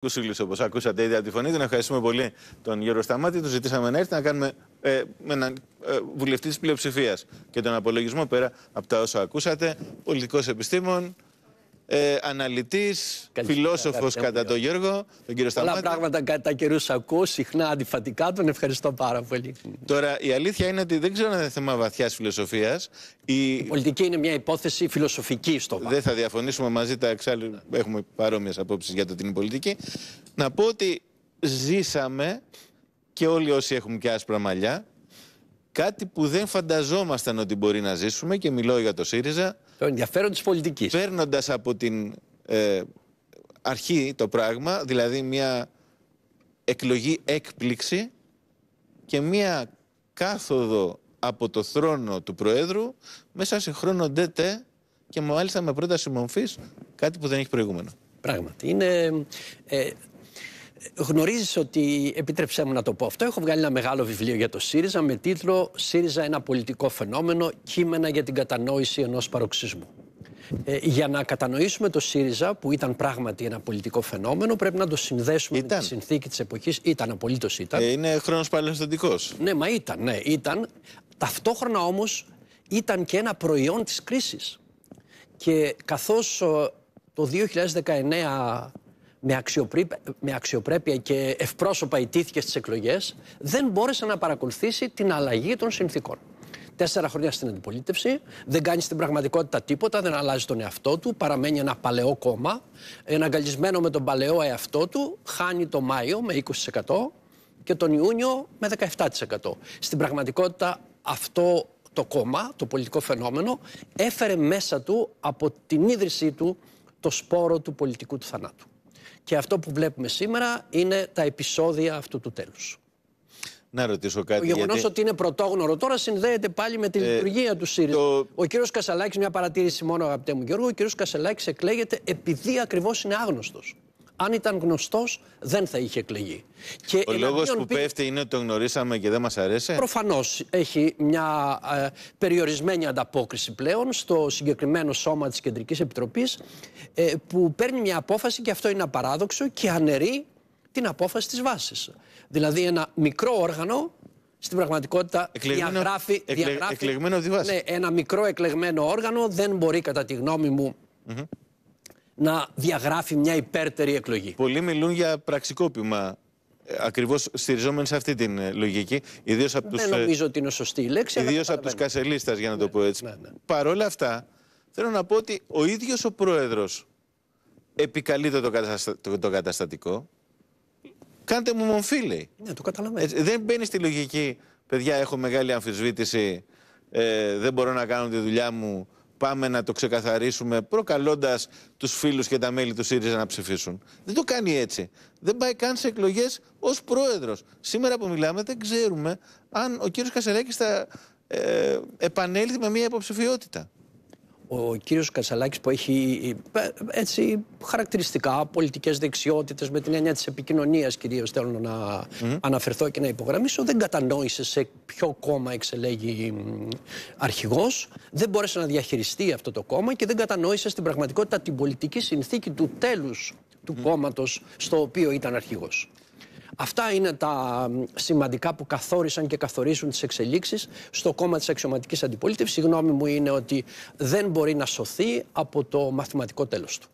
Κουσούλη, όπως ακούσατε ήδη από τη φωνή, τον ευχαριστούμε πολύ τον Γιώργο Σταμάτη. Του ζητήσαμε να έρθει να κάνουμε ε, με έναν ε, βουλευτή της πλειοψηφίας και τον απολογισμό πέρα από τα όσα ακούσατε. Πολιτικός επιστήμον, ε, αναλυτής, φιλόσοφο κατά τον Γιώργο, τον κύριο Σταμάτη. Πολλά πράγματα κατά καιρούς ακούω, συχνά αντιφατικά. Τον ευχαριστώ πάρα πολύ. Τώρα, η αλήθεια είναι ότι δεν ξέρω αν είναι θέμα βαθιάς φιλοσοφίας. Η... πολιτική είναι μια υπόθεση φιλοσοφική στο βάθος. Δεν θα διαφωνήσουμε μαζί, τα εξάλλου έχουμε παρόμοιες απόψεις για το την πολιτική. Να πω ότι ζήσαμε και όλοι όσοι έχουμε και άσπρα μαλλιά, κάτι που δεν φανταζόμασταν ότι μπορεί να ζήσουμε και μιλάω για το ΣΥΡΙΖΑ, το ενδιαφέρον της πολιτικής. Παίρνοντας από την ε, αρχή το πράγμα, δηλαδή μια εκλογή έκπληξη και μια κάθοδο από το θρόνο του Προέδρου μέσα σε χρόνο τε και μάλιστα με πρόταση μορφής κάτι που δεν έχει προηγούμενο. Πράγματι. Είναι, ε, Γνωρίζεις ότι, επίτρεψέ μου να το πω αυτό, έχω βγάλει ένα μεγάλο βιβλίο για το ΣΥΡΙΖΑ με τίτλο «ΣΥΡΙΖΑ ένα πολιτικό φαινόμενο, κείμενα για την κατανόηση ενός παροξισμού». Ε, για να κατανοήσουμε το ΣΥΡΙΖΑ που ήταν πράγματι ένα πολιτικό φαινόμενο, πρέπει να το συνδέσουμε ήταν. με τη συνθήκη της εποχής. Ήταν, απολύτως ήταν. Ε, είναι χρόνος παλαιοστατικό. Ναι, μα ήταν, ναι, ήταν. Ταυτόχρονα όμως ήταν και ένα προϊόν της κρίσης. Και καθώς το 2019 με, αξιοπρέπεια, με αξιοπρέπεια και ευπρόσωπα ιτήθηκε στις εκλογές, δεν μπόρεσε να παρακολουθήσει την αλλαγή των συνθήκων. Τέσσερα χρόνια στην αντιπολίτευση, δεν κάνει στην πραγματικότητα τίποτα, δεν αλλάζει τον εαυτό του, παραμένει ένα παλαιό κόμμα, εναγκαλισμένο με τον παλαιό εαυτό του, χάνει το Μάιο με 20% και τον Ιούνιο με 17%. Στην πραγματικότητα αυτό το κόμμα, το πολιτικό φαινόμενο, έφερε μέσα του από την ίδρυσή του το σπόρο του πολιτικού του θανάτου. Και αυτό που βλέπουμε σήμερα είναι τα επεισόδια αυτού του τέλους. Να ρωτήσω κάτι. Το γεγονός γιατί... ότι είναι πρωτόγνωρο τώρα συνδέεται πάλι με τη ε, λειτουργία του ΣΥΡΙΖΑ. Ο κύριος Κασαλάκης, μια παρατήρηση μόνο, αγαπητέ μου Γιώργο, ο κύριος Κασαλάκης εκλέγεται επειδή ακριβώς είναι άγνωστος αν ήταν γνωστός, δεν θα είχε εκλεγεί. Και ο λόγος που πει... πέφτει είναι ότι το γνωρίσαμε και δεν μας αρέσει. Προφανώς έχει μια ε, περιορισμένη ανταπόκριση πλέον στο συγκεκριμένο σώμα της Κεντρικής Επιτροπής ε, που παίρνει μια απόφαση και αυτό είναι απαράδοξο και αναιρεί την απόφαση της βάσης. Δηλαδή ένα μικρό όργανο στην πραγματικότητα εκλεγμένο, διαγράφει, εκλε, διαγράφει εκλεγμένο ναι, ένα μικρό εκλεγμένο όργανο δεν μπορεί κατά τη γνώμη μου να διαγράφει μια υπέρτερη εκλογή. Πολλοί μιλούν για πραξικόπημα ε, Ακριβώς στηριζόμενοι σε αυτή την ε, λογική. Ιδίως από τους, Δεν νομίζω ότι είναι σωστή η λέξη. Ιδίως από τους κασελίστας, για να το ναι, πω έτσι. Ναι, ναι. Παρ' όλα αυτά, θέλω να πω ότι ο ίδιος ο πρόεδρος επικαλείται το, καταστατικό. Κάντε μου μομφή, λέει. Ναι, το καταλαβαίνω. δεν μπαίνει στη λογική, παιδιά, έχω μεγάλη αμφισβήτηση. Ε, δεν μπορώ να κάνω τη δουλειά μου πάμε να το ξεκαθαρίσουμε προκαλώντας τους φίλους και τα μέλη του ΣΥΡΙΖΑ να ψηφίσουν. Δεν το κάνει έτσι. Δεν πάει καν σε εκλογές ως πρόεδρος. Σήμερα που μιλάμε, δεν ξέρουμε αν ο κύριος Κασεράκη θα ε, επανέλθει με μια υποψηφιότητα ο κύριος Κασαλάκης που έχει ε, έτσι χαρακτηριστικά πολιτικές δεξιότητες με την έννοια της επικοινωνίας κυρίως θέλω να αναφερθώ και να υπογραμμίσω δεν κατανόησε σε ποιο κόμμα εξελέγει αρχηγός δεν μπόρεσε να διαχειριστεί αυτό το κόμμα και δεν κατανόησε στην πραγματικότητα την πολιτική συνθήκη του τέλους του mm. κόμματος στο οποίο ήταν αρχηγός. Αυτά είναι τα σημαντικά που καθόρισαν και καθορίζουν τις εξελίξεις στο κόμμα της αξιωματικής αντιπολίτευσης. Η γνώμη μου είναι ότι δεν μπορεί να σωθεί από το μαθηματικό τέλος του.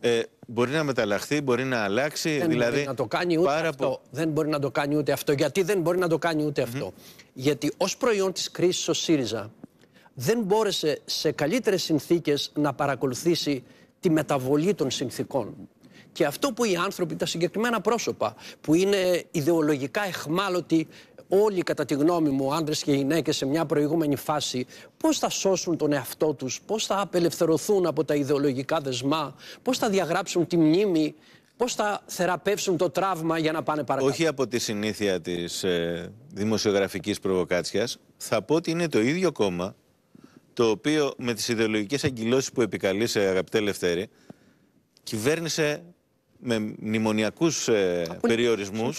Ε, μπορεί να μεταλλαχθεί, μπορεί να αλλάξει. Δεν δηλαδή, μπορεί να το κάνει ούτε αυτό. Δεν μπορεί να το κάνει ούτε αυτό. Γιατί δεν μπορεί να το κάνει αυτό. Γιατί ως προϊόν της κρίσης ο ΣΥΡΙΖΑ δεν μπόρεσε σε καλύτερες συνθήκες να παρακολουθήσει τη μεταβολή των συνθήκων. Και αυτό που οι άνθρωποι, τα συγκεκριμένα πρόσωπα, που είναι ιδεολογικά εχμάλωτοι όλοι κατά τη γνώμη μου, άντρες και γυναίκες σε μια προηγούμενη φάση, πώς θα σώσουν τον εαυτό τους, πώς θα απελευθερωθούν από τα ιδεολογικά δεσμά, πώς θα διαγράψουν τη μνήμη, πώς θα θεραπεύσουν το τραύμα για να πάνε παρακάτω. Όχι από τη συνήθεια της ε, δημοσιογραφικής προβοκάτσιας, θα πω ότι είναι το ίδιο κόμμα, το οποίο με τις ιδεολογικές αγκυλώσεις που επικαλεί αγαπητέ Λευτέρη, κυβέρνησε με μνημονιακούς ε, περιορισμού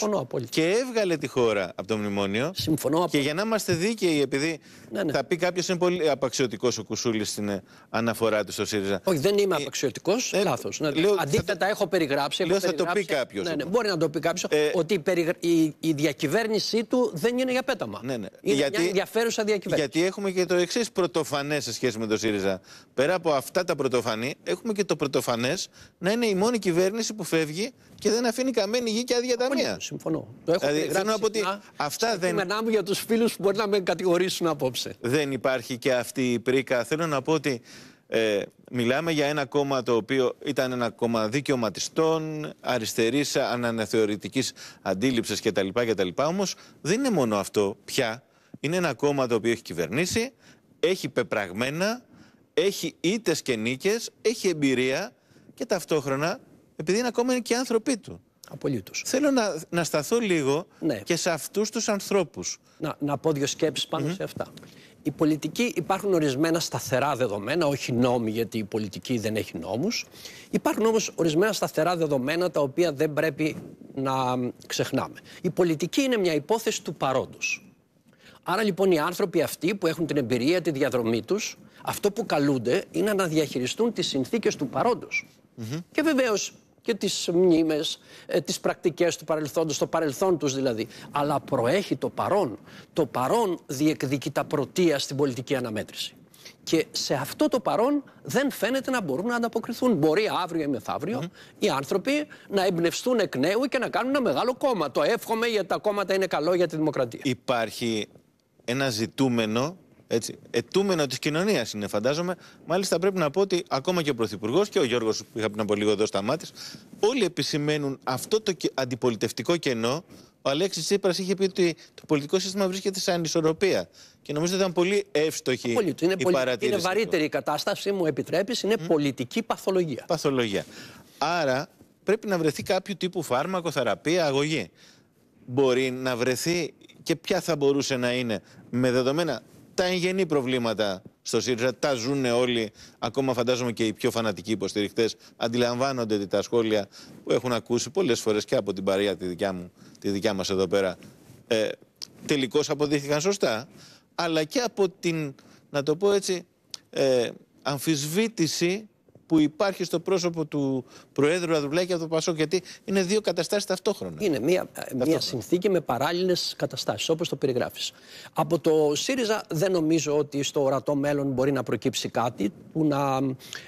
και έβγαλε τη χώρα από το μνημόνιο. Συμφωνώ απόλυτα. Και για να είμαστε δίκαιοι, επειδή ναι, ναι. θα πει κάποιος είναι πολύ απαξιωτικός ο Κουσούλης στην ε, αναφορά του στο ΣΥΡΙΖΑ. Όχι, δεν είμαι απαξιωτικός. Ε, ε Λάθος. Ναι. Αντίθετα, τα έχω περιγράψει. Λέω, έχω θα το πει κάποιος. Ναι, ναι, μπορεί να το πει κάποιος ε, ότι η, περι... η, η, διακυβέρνησή του δεν είναι για πέταμα. Ναι, ναι. Είναι γιατί, μια ενδιαφέρουσα διακυβέρνηση. Γιατί έχουμε και το εξής πρωτοφανές σε σχέση με το ΣΥΡΙΖΑ. Πέρα από αυτά τα πρωτοφανή, έχουμε και το πρωτοφανές να είναι η μόνη κυβέρνηση που φεύγει και δεν αφήνει καμένη γη και άδεια Συμφωνώ. Το δηλαδή, έχω δηλαδή, θέλω να πω ότι αυτά δεν. μου για τους φίλους που μπορεί να με κατηγορήσουν απόψε. Δεν υπάρχει και αυτή η πρίκα. Θέλω να πω ότι ε, μιλάμε για ένα κόμμα το οποίο ήταν ένα κόμμα δικαιωματιστών, αριστερής, ανανεθεωρητική αντίληψης κτλ. κτλ. Όμως δεν είναι μόνο αυτό πια. Είναι ένα κόμμα το οποίο έχει κυβερνήσει, έχει πεπραγμένα, έχει ήττες και νίκες, έχει εμπειρία και ταυτόχρονα επειδή είναι ακόμα και οι άνθρωποι του. Απολύτως. Θέλω να, να σταθώ λίγο ναι. και σε αυτούς τους ανθρώπους. Να, να πω δύο σκέψεις πάνω σε αυτά. Η πολιτική υπάρχουν ορισμένα σταθερά δεδομένα, όχι νόμοι, γιατί η πολιτική δεν έχει νόμους. Υπάρχουν όμως ορισμένα σταθερά δεδομένα τα οποία δεν πρέπει να ξεχνάμε. Η πολιτική είναι μια υπόθεση του παρόντος. Άρα λοιπόν οι άνθρωποι αυτοί που έχουν την εμπειρία, τη διαδρομή τους, αυτό που καλούνται είναι να διαχειριστούν τις συνθήκες του παρόντος. Και βεβαίως και τις μνήμες, ε, τις πρακτικές του παρελθόντος, το παρελθόν τους δηλαδή. Αλλά προέχει το παρόν. Το παρόν διεκδικεί τα πρωτεία στην πολιτική αναμέτρηση. Και σε αυτό το παρόν δεν φαίνεται να μπορούν να ανταποκριθούν. Μπορεί αύριο ή οι άνθρωποι να εμπνευστούν εκ νέου και να κάνουν ένα μεγάλο κόμμα. Το εύχομαι γιατί τα κόμματα είναι καλό για τη δημοκρατία. Υπάρχει ένα ζητούμενο έτσι, ετούμενο της κοινωνίας είναι, φαντάζομαι. Μάλιστα, πρέπει να πω ότι ακόμα και ο Πρωθυπουργός και ο Γιώργος, που είχα πριν από λίγο εδώ στα όλοι επισημαίνουν αυτό το αντιπολιτευτικό κενό. Ο Αλέξης Τσίπρας είχε πει ότι το πολιτικό σύστημα βρίσκεται σε ανισορροπία. Και νομίζω ότι ήταν πολύ εύστοχη είναι η παρατήρηση. Είναι βαρύτερη η κατάσταση, μου επιτρέπεις, είναι πολιτική παθολογία. Παθολογία. Άρα πρέπει να βρεθεί κάποιο τύπου φάρμακο, θεραπεία, αγωγή. Μπορεί να βρεθεί και ποια θα μπορούσε να είναι με δεδομένα τα εγγενή προβλήματα στο ΣΥΡΙΖΑ. Τα ζουν όλοι. Ακόμα φαντάζομαι και οι πιο φανατικοί υποστηριχτές αντιλαμβάνονται ότι τα σχόλια που έχουν ακούσει πολλές φορές και από την παρέα τη δικιά, μου, τη δικιά μας εδώ πέρα ε, τελικώς αποδείχθηκαν σωστά. Αλλά και από την, να το πω έτσι, ε, αμφισβήτηση που υπάρχει στο πρόσωπο του Προέδρου Αδουλάκη από το Πασόκ. Γιατί είναι δύο καταστάσεις ταυτόχρονα. Είναι μια, μια συνθήκη με παράλληλες καταστάσεις, όπως το περιγράφεις. Από το ΣΥΡΙΖΑ δεν νομίζω ότι στο ορατό μέλλον μπορεί να προκύψει κάτι που να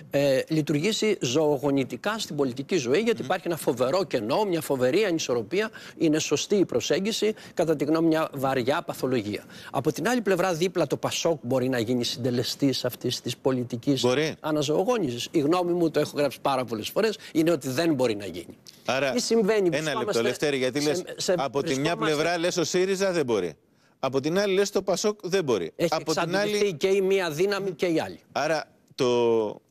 ε, λειτουργήσει ζωογονητικά στην πολιτική ζωή, γιατί υπάρχει ένα φοβερό κενό, μια φοβερή ανισορροπία. Είναι σωστή η προσέγγιση, κατά τη γνώμη μια βαριά παθολογία. Από την άλλη πλευρά, δίπλα το Πασόκ μπορεί να γίνει συντελεστής αυτής της πολιτικής αναζωογόνηση γνώμη μου, το έχω γράψει πάρα πολλές φορές, είναι ότι δεν μπορεί να γίνει. Άρα, Τι συμβαίνει, ένα λεπτό, Λευτέρη, γιατί σε από τη μια πλευρά λες ο ΣΥΡΙΖΑ δεν μπορεί. Από την άλλη λες το ΠΑΣΟΚ δεν μπορεί. Έχει από την άλλη... και η μία δύναμη και η άλλη. Άρα το.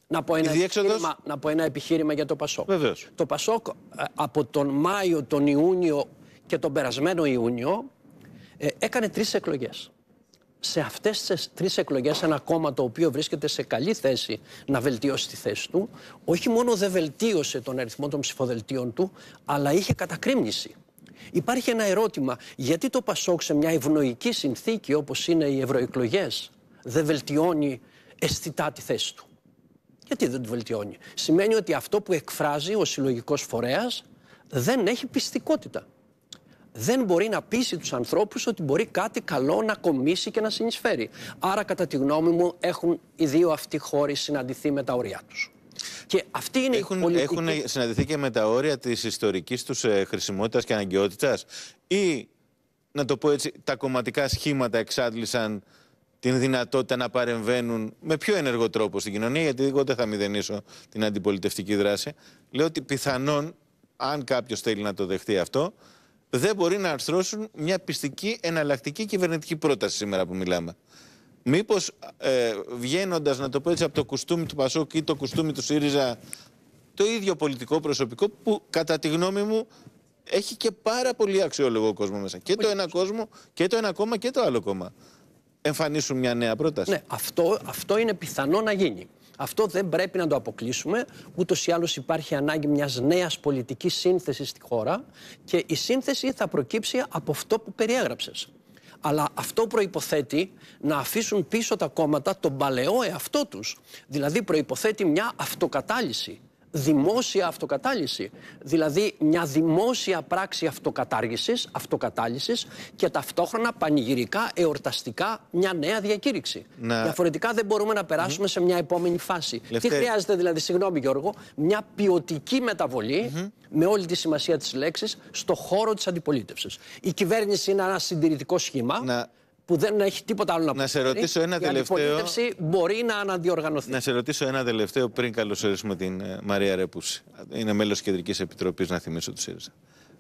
Να πω, ένα επιχείρημα, να πω ένα επιχείρημα για το ΠΑΣΟΚ. Βεβαίως. Το ΠΑΣΟΚ ε, από τον Μάιο, τον Ιούνιο και τον περασμένο Ιούνιο ε, έκανε τρεις εκλογές σε αυτές τις τρεις εκλογές ένα κόμμα το οποίο βρίσκεται σε καλή θέση να βελτιώσει τη θέση του, όχι μόνο δεν βελτίωσε τον αριθμό των ψηφοδελτίων του, αλλά είχε κατακρύμνηση. Υπάρχει ένα ερώτημα. Γιατί το Πασόκ σε μια ευνοϊκή συνθήκη όπως είναι οι ευρωεκλογές δεν βελτιώνει αισθητά τη θέση του. Γιατί δεν του βελτιώνει. Σημαίνει ότι αυτό που εκφράζει ο συλλογικός φορέας δεν έχει πιστικότητα δεν μπορεί να πείσει τους ανθρώπους ότι μπορεί κάτι καλό να κομίσει και να συνεισφέρει. Άρα κατά τη γνώμη μου έχουν οι δύο αυτοί χώροι συναντηθεί με τα όρια τους. Και αυτή είναι έχουν, η πολιτική... Έχουν συναντηθεί και με τα όρια της ιστορικής τους ε, χρησιμοτητα και αναγκαιότητας, ή, να το πω έτσι, τα κομματικά σχήματα εξάντλησαν την δυνατότητα να παρεμβαίνουν με πιο ενεργό τρόπο στην κοινωνία, γιατί εγώ δεν θα μηδενίσω την αντιπολιτευτική δράση. Λέω ότι πιθανόν, αν κάποιος θέλει να το δεχτεί αυτό, δεν μπορεί να αρθρώσουν μια πιστική εναλλακτική κυβερνητική πρόταση σήμερα που μιλάμε. Μήπως ε, βγαίνοντας, να το πω έτσι, από το κουστούμι του Πασόκ ή το κουστούμι του ΣΥΡΙΖΑ, το ίδιο πολιτικό προσωπικό που κατά τη γνώμη μου έχει και πάρα πολύ αξιόλογο κόσμο μέσα. Και το ένα κόσμο και το ένα κόμμα και το άλλο κόμμα. Εμφανίσουν μια νέα πρόταση. Ναι, αυτό, αυτό είναι πιθανό να γίνει. Αυτό δεν πρέπει να το αποκλείσουμε. Ούτως ή άλλως υπάρχει ανάγκη μιας νέας πολιτικής σύνθεσης στη χώρα και η σύνθεση θα προκύψει από αυτό που περιέγραψες. Αλλά αυτό προϋποθέτει να αφήσουν πίσω τα κόμματα τον παλαιό εαυτό τους. Δηλαδή προϋποθέτει μια αυτοκατάλυση δημόσια αυτοκατάλυση. Δηλαδή μια δημόσια πράξη αυτοκατάργησης, αυτοκατάλυσης και ταυτόχρονα πανηγυρικά, εορταστικά μια νέα διακήρυξη. Ναι. Διαφορετικά δεν μπορούμε να περασουμε σε μια επόμενη φάση. Τι χρειάζεται δηλαδή, συγγνώμη Γιώργο, μια ποιοτική με όλη τη σημασία της λέξης στο χώρο της αντιπολίτευσης. Η κυβέρνηση είναι ένα συντηρητικό σχήμα. Ναι που δεν έχει τίποτα άλλο να πει. Να σε ρωτήσω ένα τελευταίο. Η μπορεί να αναδιοργανωθεί. Να σε ρωτήσω ένα τελευταίο πριν καλωσορίσουμε την ε, Μαρία Ρεπούση. Είναι μέλος Κεντρικής Επιτροπής, να θυμίσω του ΣΥΡΙΖΑ.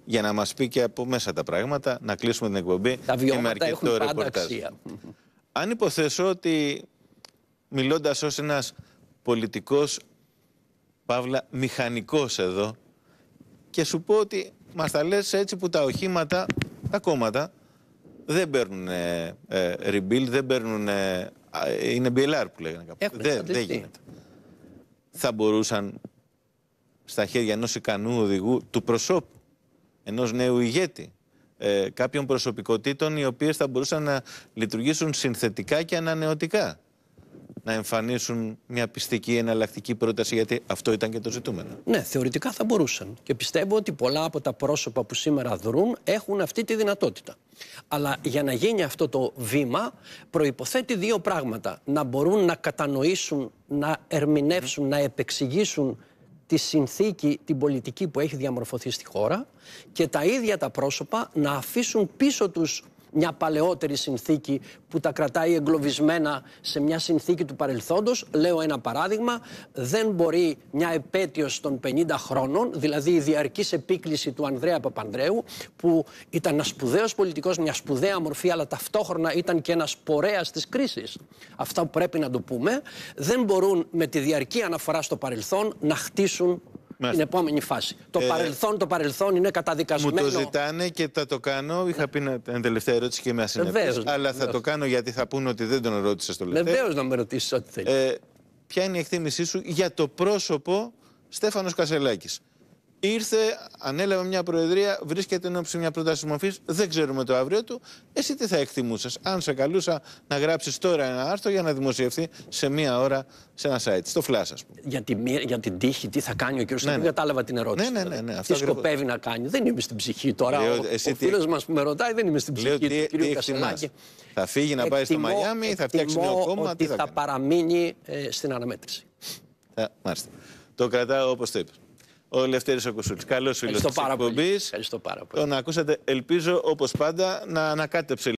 Για να μας πει και από μέσα τα πράγματα, να κλείσουμε την εκπομπή τα και με αρκετό Αξία. Αν υποθέσω ότι μιλώντας ως ένας πολιτικός, παύλα μηχανικός εδώ, και σου πω ότι μας τα λες έτσι που τα οχήματα, τα κόμματα, δεν παίρνουν ε, rebuild, δεν παίρνουν. Ε, είναι BLR που λέγανε κάποιοι. Δεν, δεν γίνεται. Θα μπορούσαν στα χέρια ενός ικανού οδηγού του προσώπου, ενός νέου ηγέτη, ε, κάποιων προσωπικότητων οι οποίες θα μπορούσαν να λειτουργήσουν συνθετικά και ανανεωτικά. Να εμφανίσουν μια πιστική εναλλακτική πρόταση, γιατί αυτό ήταν και το ζητούμενο. Ναι, θεωρητικά θα μπορούσαν. Και πιστεύω ότι πολλά από τα πρόσωπα που σήμερα δρούν έχουν αυτή τη δυνατότητα. Αλλά για να γίνει αυτό το βήμα προϋποθέτει δύο πράγματα. Να μπορούν να κατανοήσουν, να ερμηνεύσουν, ναι. να επεξηγήσουν τη συνθήκη, την πολιτική που έχει διαμορφωθεί στη χώρα και τα ίδια τα πρόσωπα να αφήσουν πίσω τους μια παλαιότερη συνθήκη που τα κρατάει εγκλωβισμένα σε μια συνθήκη του παρελθόντος. Λέω ένα παράδειγμα, δεν μπορεί μια επέτειος των 50 χρόνων, δηλαδή η διαρκής επίκληση του Ανδρέα Παπανδρέου, που ήταν ένας σπουδαίος πολιτικός, μια σπουδαία μορφή, αλλά ταυτόχρονα ήταν και ένας πορέας της κρίσης. Αυτά που πρέπει να το πούμε, δεν μπορούν με τη διαρκή αναφορά στο παρελθόν να χτίσουν Μάλιστα. την επόμενη φάση. Το ε, παρελθόν, το παρελθόν είναι καταδικασμένο. Μου το ζητάνε και θα το κάνω. Είχα πει μια τελευταία ερώτηση και με ασυνεπεί. Αλλά θα το κάνω γιατί θα πούνε ότι δεν τον ρώτησε το λεπτό. Βεβαίως να με ρωτήσεις ό,τι θέλεις. Ε, ποια είναι η εκτίμησή σου για το πρόσωπο Στέφανος Κασελάκης. Ήρθε, ανέλαβε μια προεδρία, βρίσκεται ενώ μια πρόταση μορφής. Δεν ξέρουμε το αύριο του. Εσύ τι θα εκτιμούσες, αν σε καλούσα να γράψεις τώρα ένα άρθρο για να δημοσιευθεί σε μία ώρα σε ένα site, στο Flash, ας πούμε. Για, τη, την τύχη, τι θα κάνει ο κύριο ναι, ναι. κατάλαβα την ερώτηση. Ναι, ναι, ναι, ναι, Τι σκοπεύει να κάνει. Δεν είμαι στην ψυχή τώρα. ο εσύ ο μας που με ρωτάει δεν είμαι στην ψυχή Λέω, του κ. Θα φύγει να πάει στο Μαϊάμι, θα φτιάξει νέο κόμμα. Ότι θα, παραμείνει ε, στην αναμέτρηση. Το κρατάω όπως το είπες ο Λευτέρης Οκουσούλη. Καλώ φίλος της εκπομπής. Ευχαριστώ πάρα πολύ. Τον ακούσατε, ελπίζω όπως πάντα να ανακάτεψε